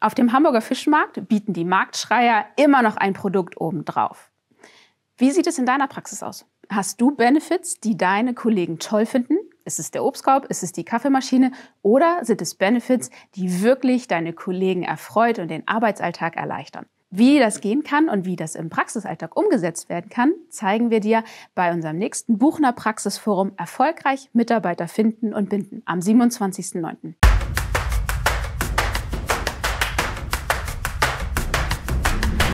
Auf dem Hamburger Fischmarkt bieten die Marktschreier immer noch ein Produkt obendrauf. Wie sieht es in deiner Praxis aus? Hast du Benefits, die deine Kollegen toll finden? Ist es der Obstkorb? Ist es die Kaffeemaschine? Oder sind es Benefits, die wirklich deine Kollegen erfreut und den Arbeitsalltag erleichtern? Wie das gehen kann und wie das im Praxisalltag umgesetzt werden kann, zeigen wir dir bei unserem nächsten Buchner Praxisforum Erfolgreich Mitarbeiter finden und binden am 27.09.